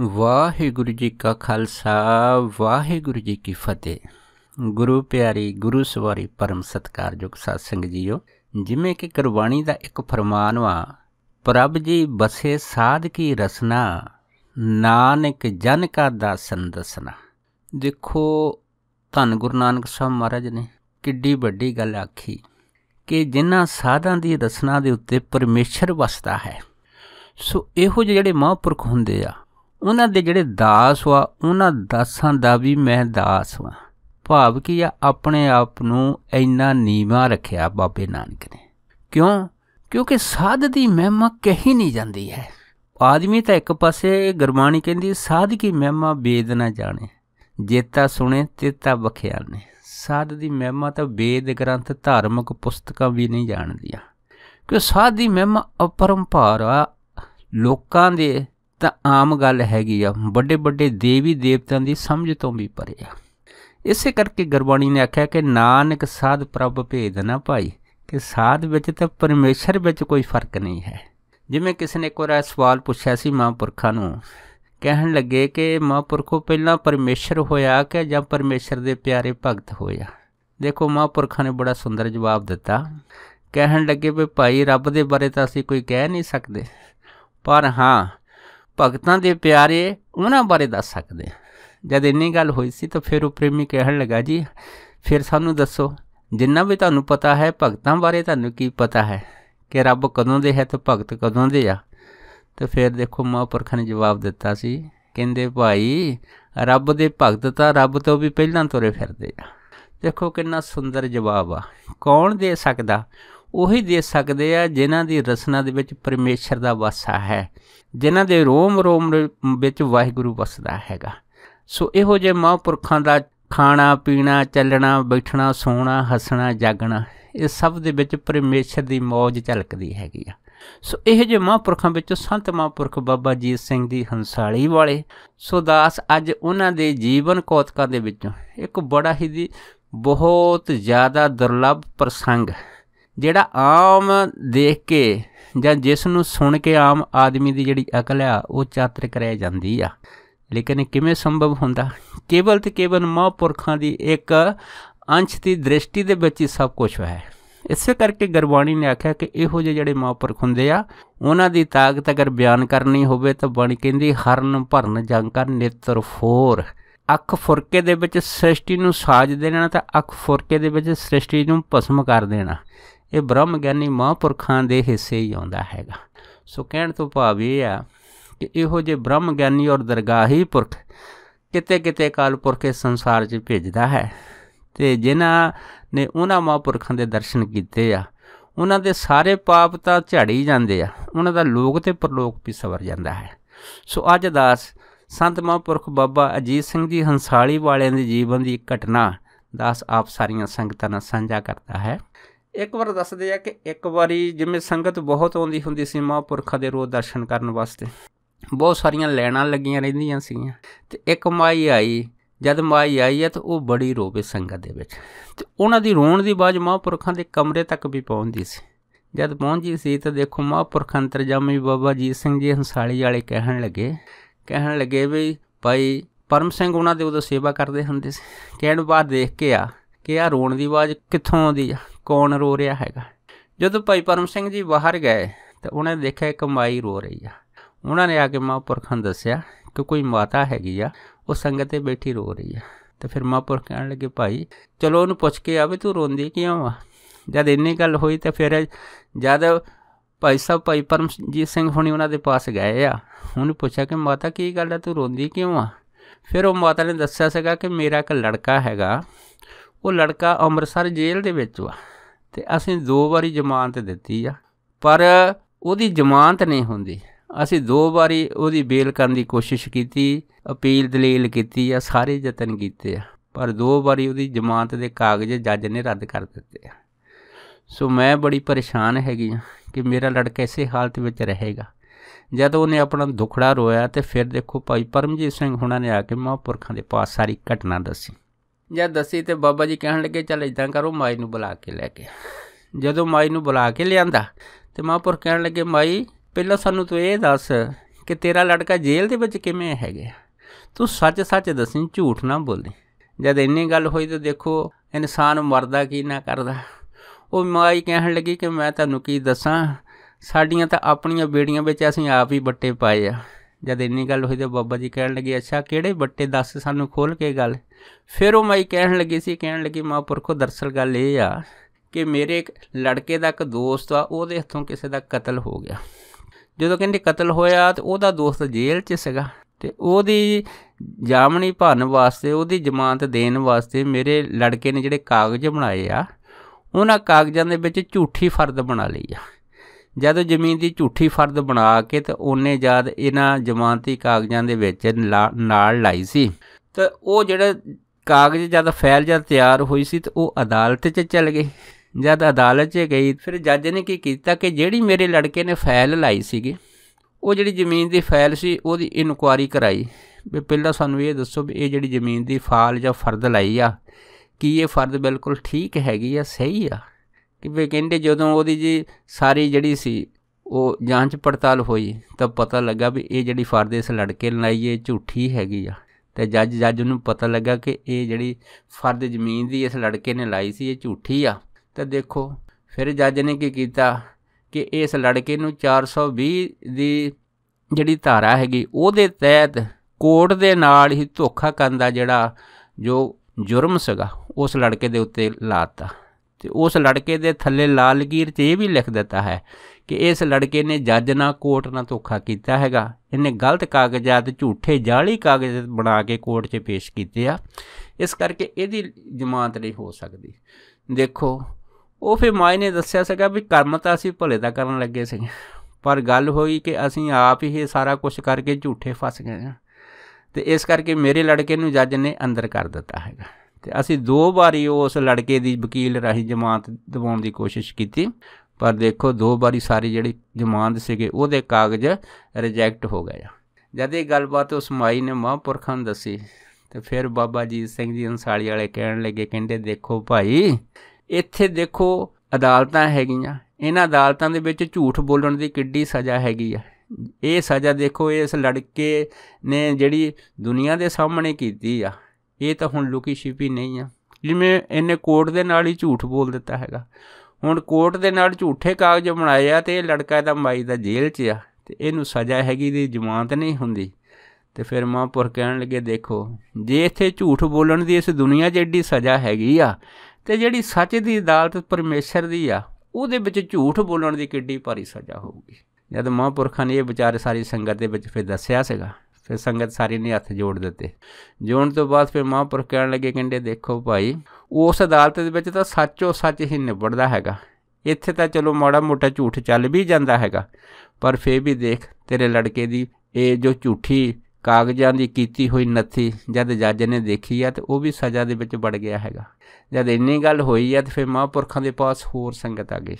ਵਾਹਿਗੁਰੂ ਜੀ ਕਾ ਖਾਲਸਾ ਵਾਹਿਗੁਰੂ ਜੀ ਕੀ ਫਤਿਹ ਗੁਰੂ ਪਿਆਰੀ ਗੁਰੂ ਸਵਾਰੀ ਪਰਮ ਸਤਕਾਰਯੋਗ ਸਾਧ ਸੰਗ ਜੀਓ ਜਿਵੇਂ ਕਿ ਕੁਰਬਾਨੀ ਦਾ ਇੱਕ ਫਰਮਾਨ ਵਾ ਪ੍ਰਭ ਜੀ ਬਸੇ ਸਾਧ ਕੀ ਰਸਨਾ ਨਾਨਕ ਜਨ ਕਾ ਦਾਸਨ ਦਸਨਾ ਦੇਖੋ ਧੰਨ ਗੁਰੂ ਨਾਨਕ ਸਾਹਿਬ ਮਹਾਰਾਜ ਨੇ ਕਿੱਡੀ ਵੱਡੀ ਗੱਲ ਆਖੀ ਕਿ ਜਿਨ੍ਹਾਂ ਸਾਧਾਂ ਦੀ ਰਸਨਾ ਦੇ ਉੱਤੇ ਪਰਮੇਸ਼ਰ ਵਸਦਾ ਹੈ ਸੋ ਇਹੋ ਜਿਹੜੇ ਮਹਾਂਪੁਰਖ ਹੁੰਦੇ ਆ ਉਹਨਾਂ ਦੇ ਜਿਹੜੇ ਦਾਸ ਵਾ ਉਹਨਾਂ ਦਾਸਾਂ ਦਾ ਵੀ ਮੈਂ ਦਾਸ ਵਾਂ ਭਾਵ ਕਿ ਆ ਆਪਣੇ ਆਪ ਨੂੰ ਇੰਨਾ ਨੀਵਾ ਰੱਖਿਆ ਬਾਬੇ ਨਾਨਕ ਨੇ ਕਿਉਂ ਕਿਉਂਕਿ ਸਾਧ ਦੀ ਮਹਿਮਾ ਕਹੀ ਨਹੀਂ ਜਾਂਦੀ ਹੈ ਆਦਮੀ ਤਾਂ ਇੱਕ ਪਾਸੇ ਗੁਰਬਾਣੀ ਕਹਿੰਦੀ ਸਾਧ ਕੀ ਮਹਿਮਾ ਬੇਦ ਨਾ ਜਾਣੇ ਜੇਤਾ ਸੁਣੇ ਤੇਤਾ ਬਖਿਆਨੇ ਸਾਧ ਦੀ ਮਹਿਮਾ ਤਾਂ ਵੇਦ ਗ੍ਰੰਥ ਧਾਰਮਿਕ ਪੁਸਤਕਾਂ ਵੀ ਨਹੀਂ ਜਾਣਦੀਆਂ ਕਿਉਂ ਸਾਧ ਦੀ ਮਹਿਮਾ ਅਪਰੰਪਾਰ ਆ ਲੋਕਾਂ ਦੇ ਤਾਂ ਆਮ ਗੱਲ ਹੈਗੀ ਆ ਵੱਡੇ ਵੱਡੇ ਦੇਵੀ ਦੇਵਤਿਆਂ ਦੀ ਸਮਝ ਤੋਂ ਵੀ ਪਰੇ ਆ ਇਸੇ ਕਰਕੇ ਗੁਰਬਾਣੀ ਨੇ ਆਖਿਆ ਕਿ ਨਾਨਕ ਸਾਧ ਪ੍ਰਭ ਭੇਦ ਨਾ ਭਾਈ ਕਿ ਸਾਧ ਵਿੱਚ ਤੇ ਪਰਮੇਸ਼ਰ ਵਿੱਚ ਕੋਈ ਫਰਕ ਨਹੀਂ ਹੈ ਜਿਵੇਂ ਕਿਸੇ ਨੇ ਕੋਈ ਸਵਾਲ ਪੁੱਛਿਆ ਸੀ ਮਹਾਂਪੁਰਖਾਂ ਨੂੰ ਕਹਿਣ ਲੱਗੇ ਕਿ ਮਹਾਂਪੁਰਖੋ ਪਹਿਲਾਂ ਪਰਮੇਸ਼ਰ ਹੋਇਆ ਕਿ ਜਾਂ ਪਰਮੇਸ਼ਰ ਦੇ ਪਿਆਰੇ ਭਗਤ ਹੋਇਆ ਦੇਖੋ ਮਹਾਂਪੁਰਖਾਂ ਨੇ ਬੜਾ ਸੁੰਦਰ ਜਵਾਬ ਦਿੱਤਾ ਕਹਿਣ ਲੱਗੇ ਵੀ ਭਾਈ ਰੱਬ ਦੇ ਬਾਰੇ ਤਾਂ ਅਸੀਂ ਕੋਈ ਕਹਿ ਨਹੀਂ ਸਕਦੇ ਪਰ ਹਾਂ ਭਗਤਾਂ ਦੇ ਪਿਆਰੇ ਉਹਨਾਂ ਬਾਰੇ ਦੱਸ ਸਕਦੇ ਆ ਜਦ ਇੰਨੀ ਗੱਲ ਹੋਈ ਸੀ ਤਾਂ ਫਿਰ ਉਹ ਪ੍ਰੇਮੀ ਕਹਿਣ ਲੱਗਾ ਜੀ ਫਿਰ ਸਾਨੂੰ ਦੱਸੋ ਜਿੰਨਾ ਵੀ ਤੁਹਾਨੂੰ ਪਤਾ ਹੈ ਭਗਤਾਂ ਬਾਰੇ ਤੁਹਾਨੂੰ ਕੀ ਪਤਾ ਹੈ ਕਿ ਰੱਬ ਕਦੋਂ ਦੇ ਹੈ ਤੇ ਭਗਤ ਕਦੋਂ ਦੇ ਆ ਤੇ ਫਿਰ ਦੇਖੋ ਮਹਾਂਪੁਰਖਾਂ ਨੇ ਜਵਾਬ ਦਿੱਤਾ ਸੀ ਕਹਿੰਦੇ ਭਾਈ ਰੱਬ ਦੇ ਭਗਤ ਤਾਂ ਰੱਬ ਤੋਂ ਵੀ ਪਹਿਲਾਂ ਤੁਰੇ ਫਿਰਦੇ ਆ ਦੇਖੋ ਕਿੰਨਾ ਸੁੰਦਰ ਜਵਾਬ ਆ ਕੌਣ ਦੇ ਸਕਦਾ ਉਹੀ ਦੇ ਸਕਦੇ ਆ ਜਿਨ੍ਹਾਂ ਦੀ ਰਸਨਾ ਦੇ ਵਿੱਚ ਪਰਮੇਸ਼ਰ ਦਾ ਵਾਸਾ ਹੈ ਜਿਨ੍ਹਾਂ ਦੇ ਰੋਮ ਰੋਮ ਵਿੱਚ ਵਾਹਿਗੁਰੂ ਵਸਦਾ ਹੈਗਾ ਸੋ ਇਹੋ ਜੇ ਮਹਾਂਪੁਰਖਾਂ ਦਾ ਖਾਣਾ ਪੀਣਾ ਚੱਲਣਾ ਬੈਠਣਾ ਸੌਣਾ ਹੱਸਣਾ ਜਾਗਣਾ ਇਹ ਸਭ ਦੇ ਵਿੱਚ ਪਰਮੇਸ਼ਰ ਦੀ ਮੌਜ ਝਲਕਦੀ ਹੈਗੀ ਆ ਸੋ ਇਹ ਜੇ ਮਹਾਂਪੁਰਖਾਂ ਵਿੱਚੋਂ ਸੰਤ ਮਹਾਂਪੁਰਖ ਬਾਬਾ ਜੀਤ ਸਿੰਘ ਦੀ ਹੰਸਾਲੀ ਵਾਲੇ ਸੋ ਦਾਸ ਅੱਜ ਉਹਨਾਂ ਦੇ ਜੀਵਨ ਕੌਤਕਾਂ ਦੇ ਵਿੱਚੋਂ ਇੱਕ ਬੜਾ ਹੀ ਦੀ ਬਹੁਤ ਜ਼ਿਆਦਾ ਦੁਰਲੱਭ ਪ੍ਰਸੰਗ ਜਿਹੜਾ ਆਮ ਦੇਖ ਕੇ ਜਾਂ ਜਿਸ ਨੂੰ ਸੁਣ ਕੇ ਆਮ ਆਦਮੀ ਦੀ ਜਿਹੜੀ ਅਕਲ ਆ ਉਹ ਚਾਤਰ ਕਰਿਆ ਜਾਂਦੀ ਆ ਲੇਕਿਨ ਕਿਵੇਂ ਸੰਭਵ ਹੁੰਦਾ ਕੇਵਲ ਤੇ ਕੇਵਲ ਮਹਾਂਪੁਰਖਾਂ ਦੀ ਇੱਕ ਅੰਸ਼ ਦੀ ਦ੍ਰਿਸ਼ਟੀ ਦੇ ਵਿੱਚ ਹੀ ਸਭ ਕੁਝ ਹੈ ਇਸੇ ਕਰਕੇ ਗਰਬਾਣੀ ਨੇ ਆਖਿਆ ਕਿ ਇਹੋ ਜਿਹੇ ਜਿਹੜੇ ਮਹਾਂਪੁਰਖ ਹੁੰਦੇ ਆ ਉਹਨਾਂ ਦੀ ਤਾਕਤ ਅਗਰ ਬਿਆਨ ਕਰਨੀ ਹੋਵੇ ਤਾਂ ਬਣ ਕਹਿੰਦੀ ਹਰਨ ਭਰਨ ਜੰਕਰ ਨੇਤਰ ਫੋਰ ਅੱਖ ਫੁਰਕੇ ਦੇ ਵਿੱਚ ਸ੍ਰਿਸ਼ਟੀ ਨੂੰ ਸਾਜ ਦੇਣਾ ਤਾਂ ਅੱਖ ਫੁਰਕੇ ਦੇ ਵਿੱਚ ਸ੍ਰਿਸ਼ਟੀ ਨੂੰ ਭਸਮ ਕਰ ਦੇਣਾ ਇਹ ਬ੍ਰਹਮ ਗਿਆਨੀ ਮਹਾਂਪੁਰਖਾਂ ਦੇ ਹਿੱਸੇ ਹੀ ਆਉਂਦਾ ਹੈਗਾ ਸੋ ਕਹਿਣ ਤੋਂ ਭਾਵ ਇਹ ਆ ਕਿ ਇਹੋ ਜੇ ਬ੍ਰਹਮ ਗਿਆਨੀ ਔਰ ਦਰਗਾਹੀ ਪੁਰਖ ਕਿਤੇ ਕਿਤੇ ਕਾਲ ਪੁਰਖੇ ਸੰਸਾਰ 'ਚ ਭੇਜਦਾ ਹੈ ਤੇ ਜਿਨ੍ਹਾਂ ਨੇ ਉਹਨਾਂ ਮਹਾਂਪੁਰਖਾਂ ਦੇ ਦਰਸ਼ਨ ਕੀਤੇ ਆ ਉਹਨਾਂ ਦੇ ਸਾਰੇ ਪਾਪ ਤਾਂ ਝੜੀ ਜਾਂਦੇ ਆ ਉਹਨਾਂ ਦਾ ਲੋਕ ਤੇ ਪਰਲੋਕ ਵੀ ਸਵਰ ਜਾਂਦਾ ਹੈ ਸੋ ਅੱਜ ਦਾਸ ਸੰਤ ਮਹਾਂਪੁਰਖ ਬਾਬਾ ਅਜੀਤ ਸਿੰਘ ਜੀ ਹੰਸਾਲੀ ਵਾਲਿਆਂ ਦੇ ਜੀਵਨ ਦੀ ਘਟਨਾ ਦਾਸ ਆਪ ਸਾਰੀਆਂ ਸੰਗਤਾਂ ਨਾਲ ਸਾਂਝਾ ਕਰਦਾ ਹੈ ਇੱਕ ਵਾਰ ਦੱਸਦੇ ਆ ਕਿ ਇੱਕ ਵਾਰੀ ਜਿਵੇਂ ਸੰਗਤ ਬਹੁਤ ਆਉਂਦੀ ਹੁੰਦੀ ਸੀ ਮਹਾਂਪੁਰਖਾਂ ਦੇ ਰੋਜ਼ ਦਰਸ਼ਨ ਕਰਨ ਵਾਸਤੇ ਬਹੁਤ ਸਾਰੀਆਂ ਲੈਣਾ ਲੱਗੀਆਂ ਰਹਿੰਦੀਆਂ ਸੀਗੀਆਂ ਤੇ ਇੱਕ ਮਾਈ ਆਈ ਜਦ ਮਾਈ ਆਈ ਹੈ ਤਾਂ ਉਹ ਬੜੀ ਰੋਵੇ ਸੰਗਤ ਦੇ ਵਿੱਚ ਤੇ ਉਹਨਾਂ ਦੀ ਰੋਣ ਦੀ ਬਾਜ ਮਹਾਂਪੁਰਖਾਂ ਦੇ ਕਮਰੇ ਤੱਕ ਵੀ ਪਹੁੰਚਦੀ ਸੀ ਜਦ ਪਹੁੰਚੀ ਸੀ ਤਾਂ ਦੇਖੋ ਮਹਾਂਪੁਰਖ ਅੰਤਰਜਾਮੀ ਬਾਬਾ ਜੀ ਸਿੰਘ ਜੀ ਹੰਸਾਲੀ ਵਾਲੇ ਕਹਿਣ ਲੱਗੇ ਕਹਿਣ ਲੱਗੇ ਵੀ ਭਾਈ ਪਰਮ ਸਿੰਘ ਉਹਨਾਂ ਦੇ ਉਦੋਂ ਸੇਵਾ ਕਰਦੇ ਹੁੰਦੇ ਸੀ ਕਹਿਣ ਬਾਅਦ ਦੇਖ ਕੇ ਆ ਕਿ ਆ ਰੋਣ ਦੀ ਆਵਾਜ਼ ਕਿੱਥੋਂ ਆਉਂਦੀ ਆ ਕੌਣ ਰੋ ਰਿਹਾ ਹੈਗਾ ਜਦੋਂ ਭਾਈ ਪਰਮ ਸਿੰਘ ਜੀ ਬਾਹਰ ਗਏ ਤਾਂ ਉਹਨੇ ਦੇਖਿਆ ਇੱਕ ਮਾਈ ਰੋ ਰਹੀ ਆ ਉਹਨਾਂ ਨੇ ਆ ਕੇ ਮਹਾਂਪੁਰਖਾਂ ਦੱਸਿਆ ਕਿ ਕੋਈ ਮਾਤਾ ਹੈਗੀ ਆ ਉਹ ਸੰਗਤ ਤੇ ਬੈਠੀ ਰੋ ਰਹੀ ਆ ਤੇ ਫਿਰ ਮਹਾਂਪੁਰਖ ਕਹਿਣ ਲੱਗੇ ਭਾਈ ਚਲੋ ਉਹਨੂੰ ਪੁੱਛ ਕੇ ਆਵੇ ਤੂੰ ਰੋਂਦੀ ਕਿਉਂ ਆ ਜਦ ਇੰਨੀ ਗੱਲ ਹੋਈ ਤੇ ਫਿਰ ਜਦ ਭਾਈ ਸਾਹਿਬ ਭਾਈ ਜੀ ਸਿੰਘ ਹੁਣੀ ਉਹਨਾਂ ਦੇ ਪਾਸ ਗਏ ਆ ਉਹਨੂੰ ਪੁੱਛਿਆ ਕਿ ਮਾਤਾ ਕੀ ਗੱਲ ਆ ਤੂੰ ਰੋਂਦੀ ਕਿਉਂ ਆ ਫਿਰ ਉਹ ਮਾਤਾ ਨੇ ਦੱਸਿਆ ਸੀਗਾ ਕਿ ਮੇਰਾ ਇੱਕ ਲੜਕਾ ਹੈਗਾ ਉਹ ਲੜਕਾ ਅੰਮ੍ਰਿਤਸਰ ਜੇਲ੍ਹ ਦੇ ਵਿੱਚ ਵਾ ਤੇ ਅਸੀਂ ਦੋ ਵਾਰੀ ਜ਼ਮਾਨਤ ਦਿੱਤੀ ਆ ਪਰ ਉਹਦੀ ਜ਼ਮਾਨਤ ਨਹੀਂ ਹੁੰਦੀ ਅਸੀਂ ਦੋ ਵਾਰੀ ਉਹਦੀ ਬੇਲ ਕਰਨ ਦੀ ਕੋਸ਼ਿਸ਼ ਕੀਤੀ ਅਪੀਲ ਦਲੀਲ ਕੀਤੀ ਆ ਸਾਰੇ ਯਤਨ ਕੀਤੇ ਆ ਪਰ ਦੋ ਵਾਰੀ ਉਹਦੀ ਜ਼ਮਾਨਤ ਦੇ ਕਾਗਜ਼ ਜੱਜ ਨੇ ਰੱਦ ਕਰ ਦਿੱਤੇ ਆ ਸੋ ਮੈਂ ਬੜੀ ਪਰੇਸ਼ਾਨ ਹੈਗੀ ਆ ਕਿ ਮੇਰਾ ਲੜਕਾ ਇਸੇ ਹਾਲਤ ਵਿੱਚ ਰਹੇਗਾ ਜਦੋਂ ਉਹਨੇ ਆਪਣਾ ਦੁਖੜਾ ਰੋਇਆ ਤੇ ਫਿਰ ਦੇਖੋ ਭਾਈ ਪਰਮਜੀਤ ਸਿੰਘ ਹੁਣਾਂ ਨੇ ਆ ਕੇ ਮਹਾਂਪੁਰਖਾਂ ਦੇ ਪਾਸ ਸਾਰੀ ਘਟਨਾ ਦੱਸੀ ਜਦ ਦੱਸੀ ਤੇ ਬਾਬਾ ਜੀ ਕਹਿਣ ਲੱਗੇ ਚੱਲ ਇਦਾਂ ਕਰੋ ਮਾਈ ਨੂੰ ਬੁਲਾ ਕੇ ਲੈ ਕੇ ਜਦੋਂ ਮਾਈ ਨੂੰ ਬੁਲਾ ਕੇ ਲਿਆਂਦਾ ਤੇ ਮਹਾਂਪੁਰ ਕਹਿਣ ਲੱਗੇ ਮਾਈ ਪਹਿਲਾਂ ਸਾਨੂੰ ਤੂੰ ਇਹ ਦੱਸ ਕਿ ਤੇਰਾ ਲੜਕਾ ਜੇਲ੍ਹ ਦੇ ਵਿੱਚ ਕਿਵੇਂ ਹੈਗੇ ਤੂੰ ਸੱਚ-ਸੱਚ ਦੱਸੀ ਝੂਠ ਨਾ ਬੋਲੀ ਜਦ ਇੰਨੀ ਗੱਲ ਹੋਈ ਤਾਂ ਦੇਖੋ ਇਨਸਾਨ ਮਰਦਾ ਕੀ ਨਾ ਕਰਦਾ ਉਹ ਮਾਈ ਕਹਿਣ ਲੱਗੀ ਕਿ ਮੈਂ ਤੁਹਾਨੂੰ ਕੀ ਦੱਸਾਂ ਸਾਡੀਆਂ ਤਾਂ ਆਪਣੀਆਂ ਬੇੜੀਆਂ ਵਿੱਚ ਅਸੀਂ ਆਪ ਹੀ ਬੱਟੇ ਪਾਏ ਆ ਜਦ ਇੰਨੀ ਗੱਲ ਹੋਈ ਤੇ ਬਾਬਾ ਜੀ ਕਹਿਣ ਲੱਗੇ ਅੱਛਾ ਕਿਹੜੇ ਬੱਟੇ ਦੱਸ ਸਾਨੂੰ ਖੋਲ ਕੇ ਗੱਲ ਫਿਰ ਉਹ ਮਾਈ ਕਹਿਣ ਲੱਗੀ ਸੀ ਕਹਿਣ ਲੱਗੀ ਮਹਾਂਪੁਰਖੋ ਦਰਸਲ ਗੱਲ ਇਹ ਆ ਕਿ ਮੇਰੇ ਇੱਕ ਲੜਕੇ ਦਾ ਇੱਕ ਦੋਸਤ ਆ ਉਹਦੇ ਹੱਥੋਂ ਕਿਸੇ ਦਾ ਕਤਲ ਹੋ ਗਿਆ ਜਦੋਂ ਕਹਿੰਦੇ ਕਤਲ ਹੋਇਆ ਤੇ ਉਹਦਾ ਦੋਸਤ ਜੇਲ੍ਹ 'ਚ ਸੀਗਾ ਤੇ ਉਹਦੀ ਜਾਮਣੀ ਭਰਨ ਵਾਸਤੇ ਉਹਦੀ ਜ਼ਮਾਨਤ ਦੇਣ ਵਾਸਤੇ ਮੇਰੇ ਲੜਕੇ ਨੇ ਜਿਹੜੇ ਕਾਗਜ਼ ਬਣਾਏ ਆ ਉਹਨਾਂ ਕਾਗਜ਼ਾਂ ਦੇ ਵਿੱਚ ਝੂਠੀ ਫਰਦ ਬਣਾ ਲਈ ਆ ਜਦ ਜ਼ਮੀਨ ਦੀ ਝੂਠੀ ਫਰਦ ਬਣਾ ਕੇ ਤੇ ਉਹਨੇ ਜਦ ਇਹਨਾਂ ਜ਼ਮਾਨਤੀ ਕਾਗਜ਼ਾਂ ਦੇ ਵਿੱਚ ਨਾਲ ਲਾਈ ਸੀ ਤੇ ਉਹ ਜਿਹੜੇ ਕਾਗਜ਼ ਜਦ ਫਾਈਲ ਜਦ ਤਿਆਰ ਹੋਈ ਸੀ ਤੇ ਉਹ ਅਦਾਲਤ 'ਚ ਚਲ ਗਏ ਜਦ ਅਦਾਲਤ 'ਚ ਗਈ ਫਿਰ ਜੱਜ ਨੇ ਕੀ ਕੀਤਾ ਕਿ ਜਿਹੜੀ ਮੇਰੇ ਲੜਕੇ ਨੇ ਫਾਈਲ ਲਾਈ ਸੀਗੀ ਉਹ ਜਿਹੜੀ ਜ਼ਮੀਨ ਦੀ ਫਾਈਲ ਸੀ ਉਹਦੀ ਇਨਕੁਆਰੀ ਕਰਾਈ ਵੀ ਪਹਿਲਾਂ ਸਾਨੂੰ ਇਹ ਦੱਸੋ ਵੀ ਇਹ ਜਿਹੜੀ ਜ਼ਮੀਨ ਦੀ ਫਾਲ ਜਾਂ ਫਰਦ ਲਾਈ ਆ ਕੀ ਇਹ ਫਰਦ ਬਿਲਕੁਲ ਠੀਕ ਹੈਗੀ ਆ ਸਹੀ ਆ ਕਿ ਵੀ ਕਹਿੰਦੇ ਜਦੋਂ ਉਹਦੀ ਜੀ ਸਾਰੀ ਜਿਹੜੀ ਸੀ ਉਹ ਜਾਂਚ ਪੜਤਾਲ ਹੋਈ ਤਾਂ ਪਤਾ ਲੱਗਾ ਵੀ ਇਹ ਜਿਹੜੀ ਫਰਦੇਸ ਲੜਕੇ ਲਾਈ ਇਹ ਝੂਠੀ ਹੈਗੀ ਆ ਤੇ ਜੱਜ ਜੱਜ ਨੂੰ ਪਤਾ ਲੱਗਾ ਕਿ ਇਹ ਜਿਹੜੀ ਫਰਦ ਜ਼ਮੀਨ ਦੀ ਇਸ ਲੜਕੇ ਨੇ ਲਾਈ ਸੀ ਇਹ ਝੂਠੀ ਆ ਤਾਂ ਦੇਖੋ ਫਿਰ ਜੱਜ ਨੇ ਕੀ ਕੀਤਾ ਕਿ ਇਸ ਲੜਕੇ ਨੂੰ 420 ਦੀ ਜਿਹੜੀ ਧਾਰਾ ਹੈਗੀ ਉਹਦੇ ਤਹਿਤ ਕੋਰਟ ਦੇ ਨਾਲ ਹੀ ਧੋਖਾ ਕਰਨ ਦਾ ਜਿਹੜਾ ਜੋ ਜੁਰਮ ਸੀਗਾ ਉਸ ਲੜਕੇ ਦੇ ਉੱਤੇ ਲਾਤਾ ਤੇ ਉਸ ਲੜਕੇ ਦੇ ਥੱਲੇ ਲਾਲ ਗੀਰ ਇਹ ਵੀ ਲਿਖ ਦਿੱਤਾ ਹੈ ਕਿ ਇਸ ਲੜਕੇ ਨੇ ਜੱਜ ਨਾਲ ਕੋਰਟ ਨਾਲ ਧੋਖਾ ਕੀਤਾ ਹੈਗਾ ਇਹਨੇ ਗਲਤ ਕਾਗਜ਼ਾਤ ਝੂਠੇ ਜਾਲੀ ਕਾਗਜ਼ ਬਣਾ ਕੇ ਕੋਰਟ 'ਚ ਪੇਸ਼ ਕੀਤੇ ਆ ਇਸ ਕਰਕੇ ਇਹਦੀ ਜ਼ਮਾਨਤ ਨਹੀਂ ਹੋ ਸਕਦੀ ਦੇਖੋ ਉਹ ਫੇ ਮਾਇਨੇ ਨੇ ਦੱਸਿਆ ਸੀਗਾ ਵੀ ਕਰਮ ਤਾਂ ਅਸੀਂ ਭਲੇ ਦਾ ਕਰਨ ਲੱਗੇ ਸੀ ਪਰ ਗੱਲ ਹੋਈ ਕਿ ਅਸੀਂ ਆਪ ਹੀ ਸਾਰਾ ਕੁਝ ਕਰਕੇ ਝੂਠੇ ਫਸ ਗਏ ਆ ਤੇ ਇਸ ਕਰਕੇ ਮੇਰੇ ਲੜਕੇ ਨੂੰ ਜੱਜ ਨੇ ਅੰਦਰ ਕਰ ਦਿੱਤਾ ਹੈਗਾ ਤੇ ਅਸੀਂ ਦੋ ਵਾਰੀ ਉਸ ਲੜਕੇ ਦੀ ਵਕੀਲ ਰਾਹੀਂ ਜ਼ਮਾਨਤ ਦਿਵਾਉਣ ਦੀ ਕੋਸ਼ਿਸ਼ ਕੀਤੀ ਪਰ ਦੇਖੋ ਦੋ ਵਾਰੀ ਸਾਰੀ ਜਿਹੜੀ ਜ਼ਮਾਨਤ ਸੀਗੇ ਉਹਦੇ ਕਾਗਜ਼ ਰਿਜੈਕਟ ਹੋ ਗਏ ਜਦ ਇਹ ਗੱਲਬਾਤ ਉਸ ਮਾਈ ਨੇ ਮਹਾਂਪੁਰਖਾਂ ਨੂੰ ਦੱਸੀ ਤੇ ਫਿਰ ਬਾਬਾ ਜੀ ਸਿੰਘ ਜੀ ਅੰਸਾਲੀ ਵਾਲੇ ਕਹਿਣ ਲੱਗੇ ਕਹਿੰਦੇ ਦੇਖੋ ਭਾਈ ਇੱਥੇ ਦੇਖੋ ਅਦਾਲਤਾਂ ਹੈਗੀਆਂ ਇਹਨਾਂ ਅਦਾਲਤਾਂ ਦੇ ਵਿੱਚ ਝੂਠ ਬੋਲਣ ਦੀ ਕਿੱਡੀ ਸਜ਼ਾ ਹੈਗੀ ਆ ਇਹ ਸਜ਼ਾ ਦੇਖੋ ਇਸ ਲੜਕੇ ਨੇ ਜਿਹੜੀ ਦੁਨੀਆ ਦੇ ਸਾਹਮਣੇ ਕੀਤੀ ਆ ਇਹ ਤਾਂ ਹੁਣ ਲੁਕੀ ਛਿਪੀ ਨਹੀਂ ਆ ਜਿਵੇਂ ਇਹਨੇ ਕੋਰਟ ਦੇ ਨਾਲ ਹੀ ਝੂਠ ਬੋਲ ਦਿੱਤਾ ਹੈਗਾ ਹੁਣ ਕੋਰਟ ਦੇ ਨਾਲ ਝੂਠੇ ਕਾਗਜ਼ ਬਣਾਏ ਆ ਤੇ ਇਹ ਲੜਕਾ ਇਹਦਾ ਮਾਈ ਦਾ ਜੇਲ੍ਹ 'ਚ ਆ ਤੇ ਇਹਨੂੰ ਸਜ਼ਾ ਹੈਗੀ ਦੀ ਜ਼ਮਾਨਤ ਨਹੀਂ ਹੁੰਦੀ ਤੇ ਫਿਰ ਮਹਾਂਪੁਰ ਕਹਿਣ ਲੱਗੇ ਦੇਖੋ ਜੇ ਇੱਥੇ ਝੂਠ ਬੋਲਣ ਦੀ ਇਸ ਦੁਨੀਆ 'ਚ ਐਡੀ ਸਜ਼ਾ ਹੈਗੀ ਆ ਤੇ ਜਿਹੜੀ ਸੱਚ ਦੀ ਅਦਾਲਤ ਪਰਮੇਸ਼ਰ ਦੀ ਆ ਉਹਦੇ ਵਿੱਚ ਝੂਠ ਬੋਲਣ ਦੀ ਕਿੱਡੀ ਭਾਰੀ ਸਜ਼ਾ ਹੋਊਗੀ ਜਦ ਮਹਾਂਪੁਰਖਾਂ ਨੇ ਇਹ ਵਿਚਾਰੇ ਸਾਰੀ ਸੰਗਤ ਦੇ ਵਿੱਚ ਫਿਰ ਦੱਸਿਆ ਸੀਗਾ ਫਿਰ ਸੰਗਤ ਸਾਰੀ ਨੇ ਹੱਥ ਜੋੜ ਦਿੱਤੇ ਜੋੜਨ ਤੋਂ ਬਾਅਦ ਫਿਰ ਮਹਾਂਪੁਰਖ ਕਹਿਣ ਲੱਗੇ ਕਹਿੰਦੇ ਦੇਖੋ ਭਾਈ ਉਸ ਅਦਾਲਤ ਦੇ ਵਿੱਚ ਤਾਂ ਸੱਚੋ ਸੱਚ ਹੀ ਨਿਬੜਦਾ ਹੈਗਾ ਇੱਥੇ ਤਾਂ ਚਲੋ ਮਾੜਾ ਮੋਟਾ ਝੂਠ ਚੱਲ ਵੀ ਜਾਂਦਾ ਹੈਗਾ ਪਰ ਫੇਰ ਵੀ ਦੇਖ ਤੇਰੇ ਲੜਕੇ ਦੀ ਇਹ ਜੋ ਝੂਠੀ ਕਾਗਜ਼ਾਂ ਦੀ ਕੀਤੀ ਹੋਈ ਨੱਥੀ ਜਦ ਜੱਜ ਨੇ ਦੇਖੀ ਆ ਤੇ ਉਹ ਵੀ ਸਜ਼ਾ ਦੇ ਵਿੱਚ ਵੜ ਗਿਆ ਹੈਗਾ ਜਦ ਇੰਨੀ ਗੱਲ ਹੋਈ ਆ ਤੇ ਫਿਰ ਮਹਾਂਪੁਰਖਾਂ ਦੇ ਪਾਸ ਹੋਰ ਸੰਗਤ ਆ ਗਈ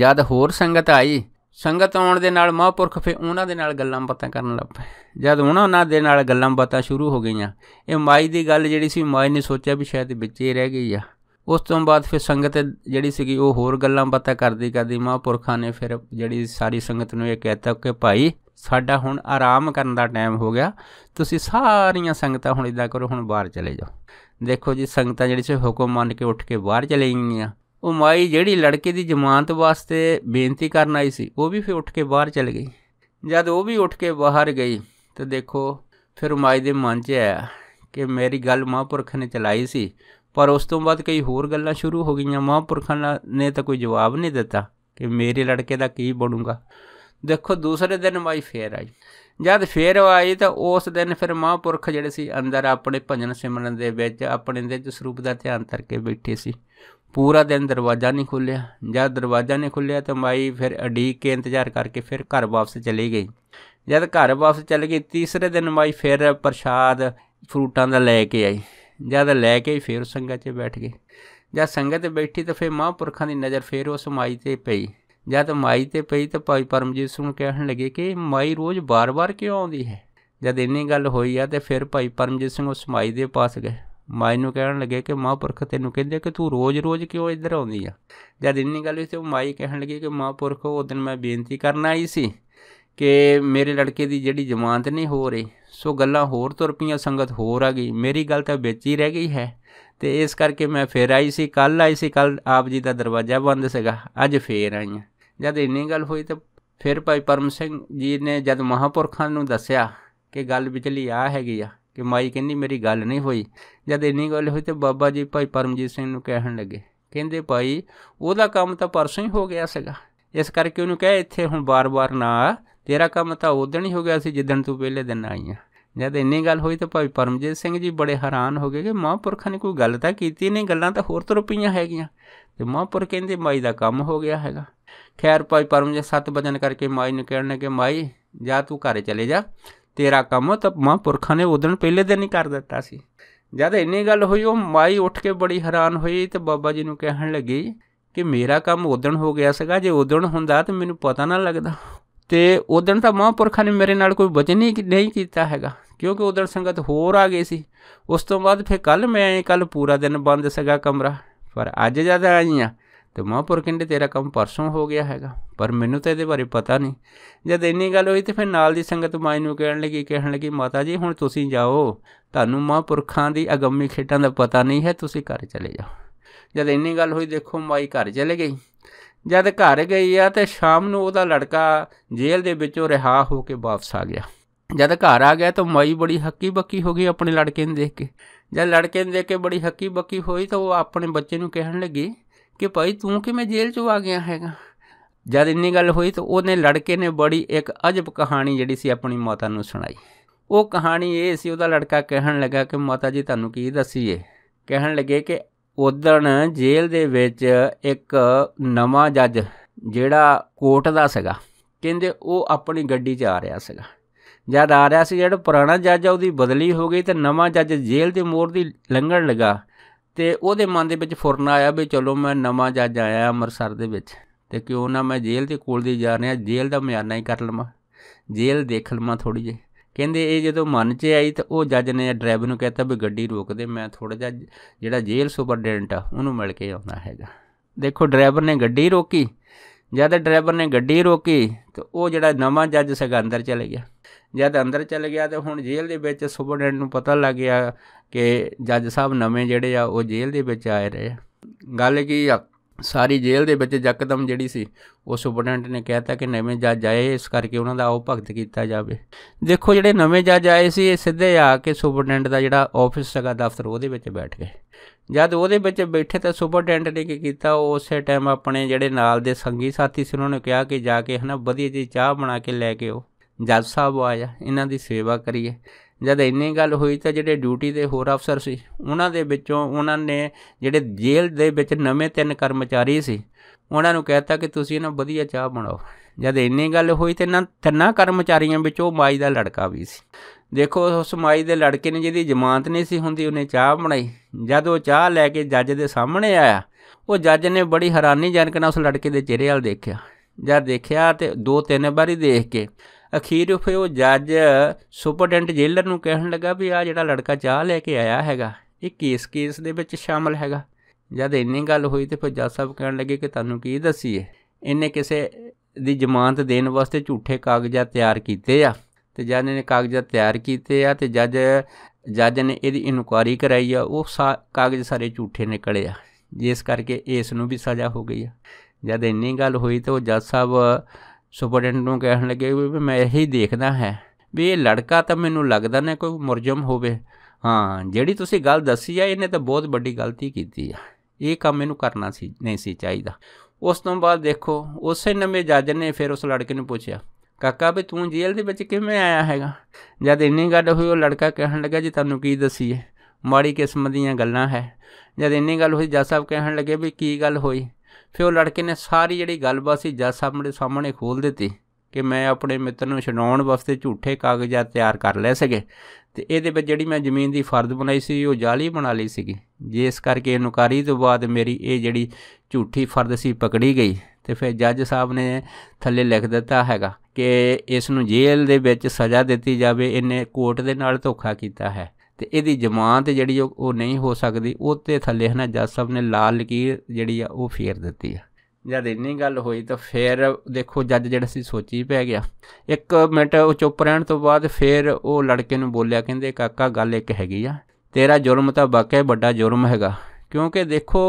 ਜਦ ਹੋਰ ਸੰਗਤ ਆਈ ਸੰਗਤ ਆਉਣ ਦੇ ਨਾਲ ਮਹਾਂਪੁਰਖ ਫੇ ਉਹਨਾਂ ਦੇ ਨਾਲ ਗੱਲਾਂ ਬਾਤਾਂ ਕਰਨ ਲੱਗ ਪਏ ਜਦ ਉਹਨਾਂ ਦੇ ਨਾਲ ਗੱਲਾਂ ਬਾਤਾਂ ਸ਼ੁਰੂ ਹੋ ਗਈਆਂ ਇਹ ਮਾਈ ਦੀ ਗੱਲ ਜਿਹੜੀ ਸੀ ਮਾਈ ਨੇ ਸੋਚਿਆ ਵੀ ਸ਼ਾਇਦ ਵਿੱਚ ਹੀ ਰਹਿ ਗਈ ਆ ਉਸ ਤੋਂ ਬਾਅਦ ਫਿਰ ਸੰਗਤ ਜਿਹੜੀ ਸੀਗੀ ਉਹ ਹੋਰ ਗੱਲਾਂ ਬਾਤਾਂ ਕਰਦੀ ਕਰਦੀ ਮਹਾਂਪੁਰਖਾਂ ਨੇ ਫਿਰ ਜਿਹੜੀ ਸਾਰੀ ਸੰਗਤ ਨੂੰ ਇਹ ਕਹਿਤਾ ਕਿ ਭਾਈ ਸਾਡਾ ਹੁਣ ਆਰਾਮ ਕਰਨ ਦਾ ਟਾਈਮ ਹੋ ਗਿਆ ਤੁਸੀਂ ਸਾਰੀਆਂ ਸੰਗਤਾਂ ਹੁਣ ਇਦਾਂ ਕਰੋ ਹੁਣ ਬਾਹਰ ਚਲੇ ਜਾਓ ਦੇਖੋ ਜੀ ਸੰਗਤਾਂ ਜਿਹੜੀ ਸੀ ਹੁਕਮ ਮੰਨ ਕੇ ਉੱਠ ਕੇ ਬਾਹਰ ਚਲੇ ਗਈਆਂ ਉਹ ਮਾਈ ਜਿਹੜੀ ਲੜਕੇ ਦੀ ਜ਼ਮਾਨਤ ਵਾਸਤੇ ਬੇਨਤੀ ਕਰਨ ਆਈ ਸੀ ਉਹ ਵੀ ਫਿਰ ਉੱਠ ਕੇ ਬਾਹਰ ਚਲ ਗਈ ਜਦ ਉਹ ਵੀ ਉੱਠ ਕੇ ਬਾਹਰ ਗਈ ਤਾਂ ਦੇਖੋ ਫਿਰ ਮਾਈ ਦੇ ਮਨ 'ਚ ਆਇਆ ਕਿ ਮੇਰੀ ਗੱਲ ਮਹਾਂਪੁਰਖ ਨੇ ਚਲਾਈ ਸੀ ਪਰ ਉਸ ਤੋਂ ਬਾਅਦ ਕਈ ਹੋਰ ਗੱਲਾਂ ਸ਼ੁਰੂ ਹੋ ਗਈਆਂ ਮਹਾਂਪੁਰਖਾਂ ਨੇ ਤਾਂ ਕੋਈ ਜਵਾਬ ਨਹੀਂ ਦਿੱਤਾ ਕਿ ਮੇਰੇ ਲੜਕੇ ਦਾ ਕੀ ਬਣੂਗਾ ਦੇਖੋ ਦੂਸਰੇ ਦਿਨ ਮਾਈ ਫੇਰ ਆਈ ਜਦ ਫੇਰ ਆਈ ਤਾਂ ਉਸ ਦਿਨ ਫਿਰ ਮਹਾਂਪੁਰਖ ਜਿਹੜੇ ਸੀ ਅੰਦਰ ਆਪਣੇ ਭਜਨ ਸਿਮਰਨ ਦੇ ਵਿੱਚ ਆਪਣੇ ਦੇ ਜਸਰੂਪ ਦਾ ਧਿਆਨ ਕਰਕੇ ਬੈਠੇ ਸੀ ਪੂਰਾ ਦਿਨ ਦਰਵਾਜ਼ਾ ਨਹੀਂ ਖੁੱਲਿਆ ਜਦ ਦਰਵਾਜ਼ਾ ਨਹੀਂ ਖੁੱਲਿਆ ਤਾਂ ਮਾਈ ਫਿਰ ਅਡੀਕ ਕੇ ਇੰਤਜ਼ਾਰ ਕਰਕੇ ਫਿਰ ਘਰ ਵਾਪਸ ਚਲੀ ਗਈ ਜਦ ਘਰ ਵਾਪਸ ਚਲੀ ਗਈ ਤੀਸਰੇ ਦਿਨ ਮਾਈ ਫਿਰ ਪ੍ਰਸ਼ਾਦ ਫਰੂਟਾਂ ਦਾ ਲੈ ਕੇ ਆਈ ਜਦ ਲੈ ਕੇ ਫਿਰ ਸੰਗਤ 'ਚ ਬੈਠ ਗਈ ਜਦ ਸੰਗਤ ਬੈਠੀ ਤਾਂ ਫਿਰ ਮਹਾਂਪੁਰਖਾਂ ਦੀ ਨਜ਼ਰ ਫਿਰ ਉਸ ਮਾਈ ਤੇ ਪਈ ਜਦ ਮਾਈ ਤੇ ਪਈ ਤਾਂ ਭਾਈ ਪਰਮਜੀਤ ਸਿੰਘ ਕਹਿਣ ਲੱਗੇ ਕਿ ਮਾਈ ਰੋਜ਼ ਬਾਰ-ਬਾਰ ਕਿਉਂ ਆਉਂਦੀ ਹੈ ਜਦ ਇੰਨੀ ਗੱਲ ਹੋਈ ਆ ਤੇ ਫਿਰ ਭਾਈ ਪਰਮਜੀਤ ਸਿੰਘ ਉਸ ਮਾਈ ਦੇ ਪਾਸ ਗਏ ਮਾਈ ਨੂੰ ਕਹਿਣ ਲੱਗੇ ਕਿ ਮਹਾਂਪੁਰਖ ਤੈਨੂੰ ਕਹਿੰਦੇ ਕਿ ਤੂੰ ਰੋਜ਼-ਰੋਜ਼ ਕਿਉਂ ਇੱਧਰ ਆਉਂਦੀ ਆ ਜਦ ਇੰਨੀ ਗੱਲ ਹੋਈ ਤੇ ਮਾਈ ਕਹਿਣ ਲੱਗੀ ਕਿ ਮਹਾਂਪੁਰਖ ਉਹ ਦਿਨ ਮੈਂ ਬੇਨਤੀ ਕਰਨ ਆਈ ਸੀ ਕਿ ਮੇਰੇ ਲੜਕੇ ਦੀ ਜਿਹੜੀ ਜ਼ਮਾਨਤ ਨਹੀਂ ਹੋ ਰਹੀ ਸੋ ਗੱਲਾਂ ਹੋਰ ਤੁਰ ਪਈਆਂ ਸੰਗਤ ਹੋਰ ਆ ਗਈ ਮੇਰੀ ਗੱਲ ਤਾਂ ਵਿੱਚ ਹੀ ਰਹਿ ਗਈ ਹੈ ਤੇ ਇਸ ਕਰਕੇ ਮੈਂ ਫੇਰ ਆਈ ਸੀ ਕੱਲ ਆਈ ਸੀ ਕੱਲ ਆਪ ਜੀ ਦਾ ਦਰਵਾਜ਼ਾ ਬੰਦ ਸੀਗਾ ਅੱਜ ਫੇਰ ਆਈ ਆ ਜਦ ਇੰਨੀ ਗੱਲ ਹੋਈ ਤਾਂ ਫਿਰ ਭਾਈ ਪਰਮ ਸਿੰਘ ਜੀ ਨੇ ਜਦ ਮਹਾਪੁਰਖਾਂ ਨੂੰ ਦੱਸਿਆ ਕਿ ਗੱਲ ਵਿਚਲੀ ਆ ਹੈਗੀ ਆ ਕਿ ਮਾਈ ਕਹਿੰਦੀ ਮੇਰੀ ਗੱਲ ਨਹੀਂ ਹੋਈ ਜਦ ਇੰਨੀ ਗੱਲ ਹੋਈ ਤੇ ਬਾਬਾ ਜੀ ਭਾਈ ਪਰਮਜੀਤ ਸਿੰਘ ਨੂੰ ਕਹਿਣ ਲੱਗੇ ਕਹਿੰਦੇ ਭਾਈ ਉਹਦਾ ਕੰਮ ਤਾਂ ਪਰਸੋਂ ਹੀ ਹੋ ਗਿਆ ਸੀਗਾ ਇਸ ਕਰਕੇ ਉਹਨੂੰ ਕਹੇ ਇੱਥੇ ਹੁਣ ਬਾਰ-ਬਾਰ ਨਾ ਆ ਤੇਰਾ ਕੰਮ ਤਾਂ ਉਦੋਂ ਹੀ ਹੋ ਗਿਆ ਸੀ ਜਿੱਦਣ ਤੂੰ ਪਹਿਲੇ ਦਿਨ ਆਈ ਆ ਜਦ ਇੰਨੀ ਗੱਲ ਹੋਈ ਤਾਂ ਭਾਈ ਪਰਮਜੀਤ ਸਿੰਘ ਜੀ ਬੜੇ ਹੈਰਾਨ ਹੋ ਗਏ ਕਿ ਮਹਾਂਪੁਰਖਾਂ ਨੇ ਕੋਈ ਗੱਲ ਤਾਂ ਕੀਤੀ ਨਹੀਂ ਗੱਲਾਂ ਤਾਂ ਹੋਰ ਤਰ੍ਹਾਂ ਪਈਆਂ ਹੈਗੀਆਂ ਤੇ ਮਹਾਂਪੁਰ ਕਹਿੰਦੇ ਮਾਈ ਦਾ ਕੰਮ ਹੋ ਗਿਆ ਹੈਗਾ ਖੈਰ ਭਾਈ ਪਰਮਜੀਤ ਸੱਤ ਬਜਨ ਕਰਕੇ ਮਾਈ ਨੂੰ ਕਹਿਣ ਲੱਗੇ ਮਾਈ ਜਾ ਤੂੰ ਘਰੇ ਚਲੇ ਜਾ ਤੇਰਾ ਕੰਮ ਤਾਂ ਮਾਂ ਪੁਰਖਾਂ ਨੇ ਉਦੋਂ ਪਹਿਲੇ ਦਿਨ ਹੀ ਕਰ ਦਿੱਤਾ ਸੀ ਜਦ ਇੰਨੀ ਗੱਲ ਹੋਈ ਉਹ ਮਾਈ ਉੱਠ ਕੇ ਬੜੀ ਹੈਰਾਨ ਹੋਈ ਤੇ ਬਾਬਾ ਜੀ ਨੂੰ ਕਹਿਣ ਲੱਗੀ ਕਿ ਮੇਰਾ ਕੰਮ ਉਦੋਂ ਹੋ ਗਿਆ ਸੀਗਾ ਜੇ ਉਦੋਂ ਹੁੰਦਾ ਤਾਂ ਮੈਨੂੰ ਪਤਾ ਨਾ ਲੱਗਦਾ ਤੇ ਉਦੋਂ ਤਾਂ ਮਹਾਂਪੁਰਖਾਂ ਨੇ ਮੇਰੇ ਨਾਲ ਕੋਈ ਵਚਨ ਹੀ ਨਹੀਂ ਕੀਤਾ ਹੈਗਾ ਕਿਉਂਕਿ ਉਦੋਂ ਸੰਗਤ ਹੋਰ ਆ ਗਈ ਸੀ ਉਸ ਤੋਂ ਬਾਅਦ ਫਿਰ ਕੱਲ ਮੈਂ ਕੱਲ ਪੂਰਾ ਦਿਨ ਬੰਦ ਸੀਗਾ ਕਮਰਾ ਪਰ ਅੱਜ ਜਦ ਆਈਆਂ ਤੇ ਮਹਾਂਪੁਰ ਕਹਿੰਦੇ ਤੇਰਾ ਕੰਮ ਪਰਸੋਂ ਹੋ ਗਿਆ ਹੈਗਾ ਪਰ ਮੈਨੂੰ ਤਾਂ ਇਹਦੇ ਬਾਰੇ ਪਤਾ ਨਹੀਂ ਜਦ ਇੰਨੀ ਗੱਲ ਹੋਈ ਤੇ ਫਿਰ ਨਾਲ ਦੀ ਸੰਗਤ ਮਾਈ ਨੂੰ ਕਹਿਣ ਲੱਗੀ ਕਹਿਣ ਲੱਗੀ ਮਾਤਾ ਜੀ ਹੁਣ ਤੁਸੀਂ ਜਾਓ ਤੁਹਾਨੂੰ ਮਹਾਂਪੁਰਖਾਂ ਦੀ ਅਗੰਮੀ ਖੇਟਾਂ ਦਾ ਪਤਾ ਨਹੀਂ ਹੈ ਤੁਸੀਂ ਘਰ ਚਲੇ ਜਾਓ ਜਦ ਇੰਨੀ ਗੱਲ ਹੋਈ ਦੇਖੋ ਮਾਈ ਘਰ ਚਲੇ ਗਈ ਜਦ ਘਰ ਗਈ ਆ ਤੇ ਸ਼ਾਮ ਨੂੰ ਉਹਦਾ ਲੜਕਾ ਜੇਲ੍ਹ ਦੇ ਵਿੱਚੋਂ ਰਿਹਾ ਹੋ ਕੇ ਵਾਪਸ ਆ ਗਿਆ ਜਦ ਘਰ ਆ ਗਿਆ ਤਾਂ ਮਾਈ ਬੜੀ ਹੱਕੀ ਬੱਕੀ ਹੋ ਗਈ ਆਪਣੇ ਲੜਕੇ ਨੂੰ ਦੇਖ ਕੇ ਜਦ ਲੜਕੇ ਨੂੰ ਦੇਖ ਕੇ ਬੜੀ ਹੱਕੀ ਬੱਕੀ ਹੋਈ ਤਾਂ ਉਹ ਆਪਣੇ ਬੱਚੇ ਨੂੰ ਕਹਿਣ ਲੱਗੀ ਕਿ ਭਾਈ ਤੂੰ ਕਿਵੇਂ ਜੇਲ੍ਹ ਚੋਂ ਆ ਗਿਆ ਹੈਗਾ ਜਦ ਇੰਨੀ ਗੱਲ ਹੋਈ ਤਾਂ ਉਹਨੇ ਲੜਕੇ ਨੇ ਬੜੀ ਇੱਕ ਅਜਬ ਕਹਾਣੀ ਜਿਹੜੀ ਸੀ ਆਪਣੀ ਮਾਤਾ ਨੂੰ ਸੁਣਾਈ ਉਹ ਕਹਾਣੀ ਇਹ ਸੀ ਉਹਦਾ ਲੜਕਾ ਕਹਿਣ ਲੱਗਾ ਕਿ ਮਾਤਾ ਜੀ ਤੁਹਾਨੂੰ ਕੀ ਦੱਸੀਏ ਕਹਿਣ ਲੱਗੇ ਕਿ ਉਦਣ ਜੇਲ੍ਹ ਦੇ ਵਿੱਚ ਇੱਕ ਨਵਾਂ ਜੱਜ ਜਿਹੜਾ ਕੋਰਟ ਦਾ ਸੀਗਾ ਕਹਿੰਦੇ ਉਹ ਆਪਣੀ ਗੱਡੀ 'ਚ ਆ ਰਿਹਾ ਸੀਗਾ ਜਦ ਆ ਰਿਹਾ ਸੀ ਜਿਹੜਾ ਪੁਰਾਣਾ ਜੱਜ ਆ ਉਹਦੀ ਬਦਲੀ ਹੋ ਗਈ ਤੇ ਨਵਾਂ ਜੱਜ ਜੇਲ੍ਹ ਦੇ ਮੋੜ ਦੀ ਲੰਘਣ ਲੱਗਾ ਤੇ ਉਹਦੇ ਮਨ ਦੇ ਵਿੱਚ ਫੁਰਨ ਆਇਆ ਵੀ ਚਲੋ ਮੈਂ ਨਵਾਂ ਜੱਜ ਆਇਆ ਅੰਮ੍ਰਿਤਸਰ ਦੇ ਵਿੱਚ ਤੇ ਕਿਉਂ ਨਾ ਮੈਂ ਜੇਲ੍ਹ ਦੇ ਕੋਲ ਦੀ ਜਾ ਰਿਹਾ ਜੇਲ੍ਹ ਦਾ ਮਿਆਨਾ ਹੀ ਕਰ ਲਵਾਂ ਜੇਲ੍ਹ ਦੇਖ ਲਵਾਂ ਥੋੜੀ ਜਿਹੀ ਕਹਿੰਦੇ ਇਹ ਜਦੋਂ ਮਨ 'ਚ ਆਈ ਤਾਂ ਉਹ ਜੱਜ ਨੇ ਡਰਾਈਵਰ ਨੂੰ ਕਹਿਤਾ ਵੀ ਗੱਡੀ ਰੋਕ ਦੇ ਮੈਂ ਥੋੜਾ ਜਿਹਾ ਜਿਹੜਾ ਜੇਲ੍ਹ ਸੁਪਰਡੈਂਟ ਆ ਉਹਨੂੰ ਮਿਲ ਕੇ ਆਉਣਾ ਹੈਗਾ ਦੇਖੋ ਡਰਾਈਵਰ ਨੇ ਗੱਡੀ ਰੋਕੀ ਜਦ ਡਰਾਈਵਰ ਨੇ ਗੱਡੀ ਰੋਕੀ ਤਾਂ ਉਹ ਜਿਹੜਾ ਨਵਾਂ ਜੱਜ ਸਗੰਦਰ ਚਲੇ ਗਿਆ ਜਦ ਅੰਦਰ ਚਲ ਗਿਆ ਤੇ ਹੁਣ ਜੇਲ੍ਹ ਦੇ ਵਿੱਚ ਸੁਪਰਡੈਂਟ ਨੂੰ ਪਤਾ ਲੱਗ ਗਿਆ ਕਿ ਜੱਜ ਸਾਹਿਬ ਨਵੇਂ ਜਿਹੜੇ ਆ ਉਹ ਜੇਲ੍ਹ ਦੇ ਵਿੱਚ ਆਏ ਰਹੇ ਗੱਲ ਕੀ ਆ ਸਾਰੀ ਜੇਲ੍ਹ ਦੇ ਵਿੱਚ ਜੱਕਦਮ ਜਿਹੜੀ ਸੀ ਉਹ ਸੁਪਰਡੈਂਟ ਨੇ ਕਹਿਤਾ ਕਿ ਨਵੇਂ ਜੱਜ ਆਏ ਇਸ ਕਰਕੇ ਉਹਨਾਂ ਦਾ ਉਹ ਭਗਤ ਕੀਤਾ ਜਾਵੇ ਦੇਖੋ ਜਿਹੜੇ ਨਵੇਂ ਜੱਜ ਆਏ ਸੀ ਇਹ ਸਿੱਧੇ ਆ ਕੇ ਸੁਪਰਡੈਂਟ ਦਾ ਜਿਹੜਾ ਆਫਿਸ ਹੈਗਾ ਦਫ਼ਤਰ ਉਹਦੇ ਵਿੱਚ ਬੈਠ ਗਏ ਜਦ ਉਹਦੇ ਵਿੱਚ ਬੈਠੇ ਤਾਂ ਸੁਪਰਡੈਂਟ ਨੇ ਕੀ ਕੀਤਾ ਉਸੇ ਟਾਈਮ ਆਪਣੇ ਜਿਹੜੇ ਨਾਲ ਦੇ ਸੰਗੀ ਸਾਥੀ ਸੀ ਉਹਨਾਂ ਨੂੰ ਕਿਹਾ ਕਿ ਜਾ ਕੇ ਹਨਾ ਵਧੀਆ ਜੀ ਚਾਹ ਬਣਾ ਕੇ ਲੈ ਕੇ ਆਓ ਜੱਜ ਸਾਹਿਬ ਆਇਆ ਇਹਨਾਂ ਦੀ ਸੇਵਾ ਕਰੀਏ ਜਦ ਇੰਨੀ ਗੱਲ ਹੋਈ ਤਾਂ ਜਿਹੜੇ ਡਿਊਟੀ ਦੇ ਹੋਰ ਅਫਸਰ ਸੀ ਉਹਨਾਂ ਦੇ ਵਿੱਚੋਂ ਉਹਨਾਂ ਨੇ ਜਿਹੜੇ ਜੇਲ੍ਹ ਦੇ ਵਿੱਚ ਨਵੇਂ ਤਿੰਨ ਕਰਮਚਾਰੀ ਸੀ ਉਹਨਾਂ ਨੂੰ ਕਹਿਤਾ ਕਿ ਤੁਸੀਂ ਇਹਨਾਂ ਵਧੀਆ ਚਾਹ ਬਣਾਓ ਜਦ ਇੰਨੀ ਗੱਲ ਹੋਈ ਤੇ ਨਾ ਤਿੰਨਾਂ ਕਰਮਚਾਰੀਆਂ ਵਿੱਚੋਂ ਮਾਈ ਦਾ ਲੜਕਾ ਵੀ ਸੀ ਦੇਖੋ ਉਸ ਮਾਈ ਦੇ ਲੜਕੇ ਨੇ ਜਿਹਦੀ ਜ਼ਮਾਨਤ ਨਹੀਂ ਸੀ ਹੁੰਦੀ ਉਹਨੇ ਚਾਹ ਬਣਾਈ ਜਦ ਉਹ ਚਾਹ ਲੈ ਕੇ ਜੱਜ ਦੇ ਸਾਹਮਣੇ ਆਇਆ ਉਹ ਜੱਜ ਨੇ ਬੜੀ ਹੈਰਾਨੀ ਜਨਕ ਨਾਲ ਉਸ ਲੜਕੇ ਦੇ ਚਿਹਰੇ ਵੱਲ ਦੇਖਿਆ ਜਦ ਦੇਖਿਆ ਤੇ ਦੋ ਤਿੰਨ ਵਾਰੀ ਦੇਖ ਕੇ ਅਖੀਰ ਉਫੇ ਉਹ ਜੱਜ ਸੁਪਰਡੈਂਟ ਜੇਲਰ ਨੂੰ ਕਹਿਣ ਲੱਗਾ ਵੀ ਆ ਜਿਹੜਾ ਲੜਕਾ ਚਾਹ ਲੈ ਕੇ ਆਇਆ ਹੈਗਾ ਇਹ ਕੇਸ ਕੇਸ ਦੇ ਵਿੱਚ ਸ਼ਾਮਲ ਹੈਗਾ ਜਦ ਇੰਨੀ ਗੱਲ ਹੋਈ ਤੇ ਫਿਰ ਜੱਜ ਸਾਹਿਬ ਕਹਿਣ ਲੱਗੇ ਕਿ ਤੁਹਾਨੂੰ ਕੀ ਦੱਸੀਏ ਇਹਨੇ ਕਿਸੇ ਦੀ ਜ਼ਮਾਨਤ ਦੇਣ ਵਾਸਤੇ ਝੂਠੇ ਕਾਗਜ਼ਾ ਤਿਆਰ ਕੀਤੇ ਆ ਤੇ ਜੱਜ ਨੇ ਕਾਗਜ਼ਾ ਤਿਆਰ ਕੀਤੇ ਆ ਤੇ ਜੱਜ ਜੱਜ ਨੇ ਇਹਦੀ ਇਨਕੁਆਰੀ ਕਰਾਈ ਆ ਉਹ ਕਾਗਜ਼ ਸਾਰੇ ਝੂਠੇ ਨਿਕਲੇ ਆ ਜਿਸ ਕਰਕੇ ਇਸ ਨੂੰ ਵੀ ਸਜ਼ਾ ਹੋ ਗਈ ਆ ਜਦ ਇੰਨੀ ਗੱਲ ਹੋਈ ਤੇ ਉਹ ਜੱਜ ਸਾਹਿਬ ਸੁਪਰਡੈਂਟ ਨੂੰ ਕਹਿਣ ਲੱਗੇ ਵੀ ਮੈਂ ਇਹੀ ਦੇਖਦਾ ਹੈ ਵੀ ਇਹ ਲੜਕਾ ਤਾਂ ਮੈਨੂੰ ਲੱਗਦਾ ਨਾ ਕੋਈ ਮੁਰਜਮ ਹੋਵੇ ਹਾਂ ਜਿਹੜੀ ਤੁਸੀਂ ਗੱਲ ਦੱਸੀ ਆ ਇਹਨੇ ਤਾਂ ਬਹੁਤ ਵੱਡੀ ਗਲਤੀ ਕੀਤੀ ਆ ਇਹ ਕੰਮ ਇਹਨੂੰ ਕਰਨਾ ਸੀ ਨਹੀਂ ਸੀ ਚਾਹੀਦਾ ਉਸ ਤੋਂ ਬਾਅਦ ਦੇਖੋ ਉਸੇ ਨਵੇਂ ਜੱਜ ਨੇ ਫਿਰ ਉਸ ਲੜਕੇ ਨੂੰ ਪੁੱਛਿਆ ਕਾਕਾ ਵੀ ਤੂੰ ਜੇਲ੍ਹ ਦੇ ਵਿੱਚ ਕਿਵੇਂ ਆਇਆ ਹੈਗਾ ਜਦ ਇੰਨੀ ਗੱਲ ਹੋਈ ਉਹ ਲੜਕਾ ਕਹਿਣ ਲੱਗਾ ਜੀ ਤੁਹਾਨੂੰ ਕੀ ਦੱਸੀਏ ਮਾੜੀ ਕਿਸਮਤ ਦੀਆਂ ਗੱਲਾਂ ਹੈ ਜਦ ਇੰਨੀ ਗੱਲ ਹੋਈ ਜੱਜ ਸਾਹਿਬ ਕਹਿਣ ਲੱਗੇ ਵੀ ਕੀ ਗੱਲ ਹੋਈ ਫਿਰ ਉਹ ਲੜਕੇ ਨੇ ਸਾਰੀ ਜਿਹੜੀ ਗੱਲਬਾਤ ਸੀ ਜੱਜ ਸਾਹਮਣੇ ਸਾਹਮਣੇ ਖੋਲ ਦਿੱਤੀ ਕਿ ਮੈਂ ਆਪਣੇ ਮਿੱਤਰ ਨੂੰ ਛਡਾਉਣ ਵਾਸਤੇ ਝੂਠੇ ਕਾਗਜ਼ਾਤ ਤਿਆਰ ਕਰ ਲਏ ਸੀਗੇ ਤੇ ਇਹਦੇ ਵਿੱਚ ਜਿਹੜੀ ਮੈਂ ਜ਼ਮੀਨ ਦੀ ਫਰਦ ਬਣਾਈ ਸੀ ਉਹ ਜਾਲੀ ਬਣਾ ਲਈ ਸੀਗੀ ਜਿਸ ਕਰਕੇ ਇਨਕੁਆਰੀ ਤੋਂ ਬਾਅਦ ਮੇਰੀ ਇਹ ਜਿਹੜੀ ਝੂਠੀ ਫਰਦ ਸੀ ਪਕੜੀ ਗਈ ਤੇ ਫਿਰ ਜੱਜ ਸਾਹਿਬ ਨੇ ਥੱਲੇ ਲਿਖ ਦਿੱਤਾ ਹੈਗਾ ਕਿ ਇਸ ਨੂੰ ਜੇਲ੍ਹ ਦੇ ਵਿੱਚ ਸਜ਼ਾ ਦਿੱਤੀ ਜਾਵੇ ਇਹਨੇ ਕੋਰਟ ਦੇ ਨਾਲ ਧੋਖਾ ਕੀਤਾ ਹੈ ਤੇ ਇਹਦੀ ਜ਼ਮਾਨਤ ਜਿਹੜੀ ਉਹ ਨਹੀਂ ਹੋ ਸਕਦੀ ਉਹਤੇ ਥੱਲੇ ਹਨਾ ਜੱਜ ਸਾਹਿਬ ਨੇ ਲਾਲ ਲਕੀਰ ਜਿਹੜੀ ਆ ਉਹ ਫੇਰ ਦਿੱਤੀ ਆ ਜਦ ਇੰਨੀ ਗੱਲ ਹੋਈ ਤਾਂ ਫੇਰ ਦੇਖੋ ਜੱਜ ਜਿਹੜਾ ਸੀ ਸੋਚੀ ਪੈ ਗਿਆ ਇੱਕ ਮਿੰਟ ਉਹ ਚੁੱਪ ਰਹਿਣ ਤੋਂ ਬਾਅਦ ਫੇਰ ਉਹ ਲੜਕੇ ਨੂੰ ਬੋਲਿਆ ਕਹਿੰਦੇ ਕਾਕਾ ਗੱਲ ਇੱਕ ਹੈਗੀ ਆ ਤੇਰਾ ਜੁਰਮ ਤਾਂ ਵਾਕਿਆ ਵੱਡਾ ਜੁਰਮ ਹੈਗਾ ਕਿਉਂਕਿ ਦੇਖੋ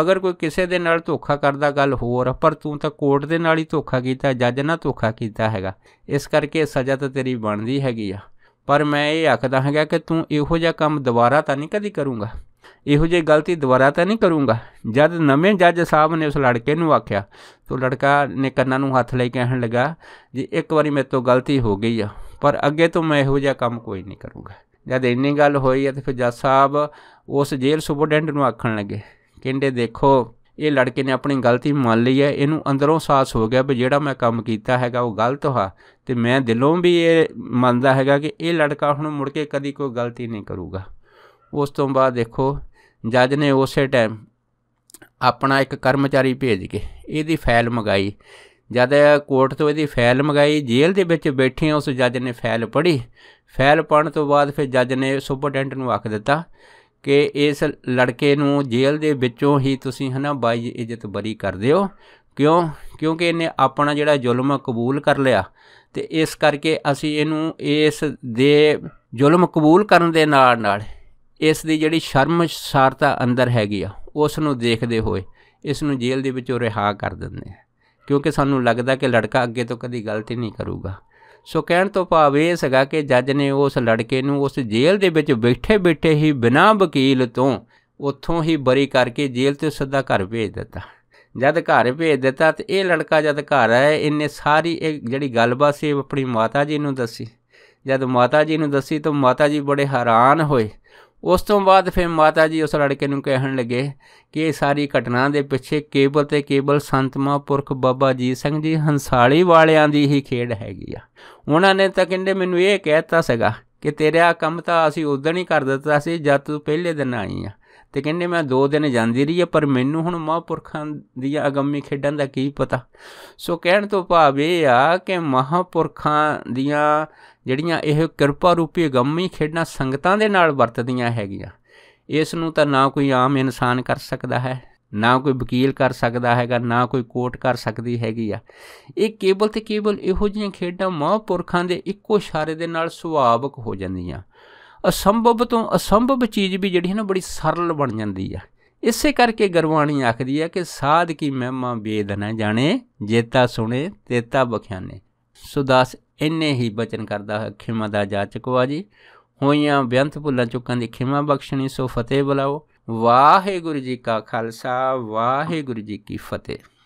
ਅਗਰ ਕੋਈ ਕਿਸੇ ਦੇ ਨਾਲ ਧੋਖਾ ਕਰਦਾ ਗੱਲ ਹੋਰ ਪਰ ਤੂੰ ਤਾਂ ਕੋਰਟ ਦੇ ਨਾਲ ਹੀ ਧੋਖਾ ਕੀਤਾ ਜੱਜ ਨਾਲ ਧੋਖਾ ਕੀਤਾ ਹੈਗਾ ਇਸ ਕਰਕੇ ਸਜ਼ਾ ਤਾਂ ਤੇਰੀ ਬਣਦੀ ਹੈਗੀ ਆ ਪਰ ਮੈਂ ਇਹ ਆਖਦਾ ਹਾਂਗਾ ਕਿ ਤੂੰ ਇਹੋ ਜਿਹਾ ਕੰਮ ਦੁਬਾਰਾ ਤਾਂ ਨਹੀਂ ਕਦੀ ਕਰੂੰਗਾ ਇਹੋ ਜਿਹੀ ਗਲਤੀ ਦੁਬਾਰਾ ਤਾਂ ਨਹੀਂ ਕਰੂੰਗਾ ਜਦ ਨਵੇਂ ਜੱਜ ਸਾਹਿਬ ਨੇ ਉਸ ਲੜਕੇ ਨੂੰ ਆਖਿਆ ਤੋ ਲੜਕਾ ਨੇ ਕੰਨਾਂ ਨੂੰ ਹੱਥ ਲੈ ਕੇ ਕਹਿਣ ਲੱਗਾ ਜੀ ਇੱਕ ਵਾਰੀ ਮੇਰੇ ਤੋਂ ਗਲਤੀ ਹੋ ਗਈ ਆ ਪਰ ਅੱਗੇ ਤੋਂ ਮੈਂ ਇਹੋ ਜਿਹਾ ਕੰਮ ਕੋਈ ਨਹੀਂ ਕਰੂੰਗਾ ਜਦ ਇੰਨੀ ਗੱਲ ਹੋਈ ਆ ਤੇ ਫਿਰ ਜੱਜ ਸਾਹਿਬ ਉਸ ਜੇਲ੍ਹ ਸੁਪਰਡੈਂਟ ਨੂੰ ਆਖਣ ਲੱਗੇ ਕਹਿੰਦੇ ਦੇਖੋ ਇਹ ਲੜਕੇ ਨੇ ਆਪਣੀ ਗਲਤੀ ਮੰਨ ਲਈ ਹੈ ਇਹਨੂੰ ਅੰਦਰੋਂ ਸਾਹਸ ਹੋ ਗਿਆ ਵੀ ਜਿਹੜਾ ਮੈਂ ਕੰਮ ਕੀਤਾ ਹੈਗਾ ਉਹ ਗਲਤ ਹੋਆ ਤੇ ਮੈਂ ਦਿਲੋਂ ਵੀ ਇਹ ਮੰਨਦਾ ਹੈਗਾ ਕਿ ਇਹ ਲੜਕਾ ਹੁਣ ਮੁੜ ਕੇ ਕਦੀ ਕੋਈ ਗਲਤੀ ਨਹੀਂ ਕਰੂਗਾ ਉਸ ਤੋਂ ਬਾਅਦ ਦੇਖੋ ਜੱਜ ਨੇ ਉਸੇ ਟਾਈਮ ਆਪਣਾ ਇੱਕ ਕਰਮਚਾਰੀ ਭੇਜ ਕੇ ਇਹਦੀ ਫਾਈਲ ਮੰਗਾਈ ਜਦ ਕੋਰਟ ਤੋਂ ਇਹਦੀ ਫਾਈਲ ਮੰਗਾਈ ਜੇਲ੍ਹ ਦੇ ਵਿੱਚ ਬੈਠੇ ਉਸ ਜੱਜ ਨੇ ਫਾਈਲ ਪੜ੍ਹੀ ਫਾਈਲ ਪੜਨ ਤੋਂ ਬਾਅਦ ਫਿਰ ਜੱਜ ਨੇ ਸੁਪਰਡੈਂਟ ਨੂੰ ਆਖ ਦਿੱਤਾ ਕਿ ਇਸ ਲੜਕੇ ਨੂੰ ਜੇਲ੍ਹ ਦੇ ਵਿੱਚੋਂ ਹੀ ਤੁਸੀਂ ਹਨਾ ਬਾਈ ਇੱਜ਼ਤ ਬਰੀ ਕਰ ਦਿਓ ਕਿਉਂ ਕਿਉਂਕਿ ਇਹਨੇ ਆਪਣਾ ਜਿਹੜਾ ਜ਼ੁਲਮ ਕਬੂਲ ਕਰ ਲਿਆ ਤੇ ਇਸ ਕਰਕੇ ਅਸੀਂ ਇਹਨੂੰ ਇਸ ਦੇ ਜ਼ੁਲਮ ਕਬੂਲ ਕਰਨ ਦੇ ਨਾਲ ਨਾਲ ਇਸ ਦੀ ਜਿਹੜੀ ਸ਼ਰਮ ਸ਼ਾਰਤਾ ਅੰਦਰ ਹੈਗੀ ਆ ਉਸ ਨੂੰ ਦੇਖਦੇ ਹੋਏ ਇਸ ਨੂੰ ਜੇਲ੍ਹ ਦੇ ਵਿੱਚੋਂ ਰਿਹਾ ਕਰ ਦਿੰਦੇ ਆ ਕਿਉਂਕਿ ਸਾਨੂੰ ਲੱਗਦਾ ਕਿ ਲੜਕਾ ਅੱਗੇ ਤੋਂ ਕਦੀ ਗਲਤੀ ਨਹੀਂ ਕਰੂਗਾ ਸੋ ਕਹਿਣ ਤੋਂ ਭਾਵ ਇਹ ਸਗਾ ਕਿ ਜੱਜ ਨੇ ਉਸ ਲੜਕੇ ਨੂੰ ਉਸ ਜੇਲ੍ਹ ਦੇ ਵਿੱਚ ਬੈਠੇ ਬੈਠੇ ਹੀ ਬਿਨਾਂ ਵਕੀਲ ਤੋਂ ਉੱਥੋਂ ਹੀ ਬਰੀ ਕਰਕੇ ਜੇਲ੍ਹ ਤੇ ਸਿੱਧਾ ਘਰ ਭੇਜ ਦਿੱਤਾ ਜਦ ਘਰ ਭੇਜ ਦਿੱਤਾ ਤੇ ਇਹ ਲੜਕਾ ਜਦ ਘਰ ਆਇਆ ਇਹਨੇ ਸਾਰੀ ਇਹ ਜਿਹੜੀ ਗੱਲਬਾਤ ਸੀ ਆਪਣੀ ਮਾਤਾ ਜੀ ਨੂੰ ਦੱਸੀ ਜਦ ਮਾਤਾ ਜੀ ਨੂੰ ਦੱਸੀ ਤਾਂ ਮਾਤਾ ਜੀ ਬੜੇ ਹੈਰਾਨ ਹੋਏ ਉਸ ਤੋਂ ਬਾਅਦ ਫਿਰ ਮਾਤਾ ਜੀ ਉਸ ਲੜਕੇ ਨੂੰ ਕਹਿਣ ਲੱਗੇ ਕਿ ਇਹ ਸਾਰੀ ਘਟਨਾ ਦੇ ਪਿੱਛੇ ਕੇਵਲ ਤੇ ਕੇਵਲ ਸੰਤ ਮਹਾਂਪੁਰਖ ਬਾਬਾ ਜੀ ਸਿੰਘ ਜੀ ਹੰਸਾਲੀ ਵਾਲਿਆਂ ਦੀ ਹੀ ਖੇਡ ਹੈਗੀ ਆ ਉਹਨਾਂ ਨੇ ਤਾਂ ਕਹਿੰਦੇ ਮੈਨੂੰ ਇਹ ਕਹਿਤਾ ਸੀਗਾ ਕਿ ਤੇਰਾ ਕੰਮ ਤਾਂ ਅਸੀਂ ਉਦੋਂ ਹੀ ਕਰ ਦਿੱਤਾ ਸੀ ਜਦ ਤੂੰ ਪਹਿਲੇ ਦਿਨ ਆਈ ਆ ਤੇ ਕਹਿੰਦੇ ਮੈਂ 2 ਦਿਨ ਜਾਂਦੀ ਰਹੀ ਆ ਪਰ ਮੈਨੂੰ ਹੁਣ ਮਹਾਂਪੁਰਖਾਂ ਦੀ ਅਗੰਮੀ ਖੇਡਾਂ ਦਾ ਕੀ ਪਤਾ ਸੋ ਕਹਿਣ ਤੋਂ ਭਾਵ ਇਹ ਆ ਕਿ ਮਹਾਂਪੁਰਖਾਂ ਦੀਆਂ ਜਿਹੜੀਆਂ ਇਹ ਕਿਰਪਾ ਰੂਪੀ ਗੰਮੀ ਖੇਡਾਂ ਸੰਗਤਾਂ ਦੇ ਨਾਲ ਵਰਤਦੀਆਂ ਹੈਗੀਆਂ ਇਸ ਨੂੰ ਤਾਂ ਨਾ ਕੋਈ ਆਮ ਇਨਸਾਨ ਕਰ ਸਕਦਾ ਹੈ ਨਾ ਕੋਈ ਵਕੀਲ ਕਰ ਸਕਦਾ ਹੈਗਾ ਨਾ ਕੋਈ ਕੋਰਟ ਕਰ ਸਕਦੀ ਹੈਗੀ ਆ ਇਹ ਕੇਵਲ ਤੇ ਕੇਵਲ ਇਹੋ ਜਿਹੀਆਂ ਖੇਡਾਂ ਮਹਾਂਪੁਰਖਾਂ ਦੇ ਇੱਕੋ ਇਸ਼ਾਰੇ ਦੇ ਨਾਲ ਸੁਭਾਵਕ ਹੋ ਜਾਂਦੀਆਂ ਅਸੰਭਵ ਤੋਂ ਅਸੰਭਵ ਚੀਜ਼ ਵੀ ਜਿਹੜੀ ਹੈ ਨਾ ਬੜੀ ਸਰਲ ਬਣ ਜਾਂਦੀ ਆ ਇਸੇ ਕਰਕੇ ਗਰਵਾਣੀ ਆਖਦੀ ਆ ਕਿ ਸਾਧ ਕੀ ਮਹਿਮਾ ਬੇਦਨਾ ਜਾਣੇ ਜੇਤਾ ਸੁਣੇ ਤੇਤਾ ਬਖਿਆਨੇ ਸੋ ਇੰਨੇ ਹੀ ਬਚਨ ਕਰਦਾ ਹੈ ਖਿਮਾ ਦਾ ਜਾਚਕ ਵਾਜੀ ਹੋਈਆਂ ਬਿਆੰਤ ਭੁੱਲਾਂ ਚੁੱਕਾਂ ਦੀ ਖਿਮਾ ਬਖਸ਼ਣੀ ਸੋ ਫਤਿਹ ਬੁਲਾਓ ਵਾਹਿਗੁਰੂ ਜੀ ਕਾ ਖਾਲਸਾ ਵਾਹਿਗੁਰੂ ਜੀ ਕੀ ਫਤਿਹ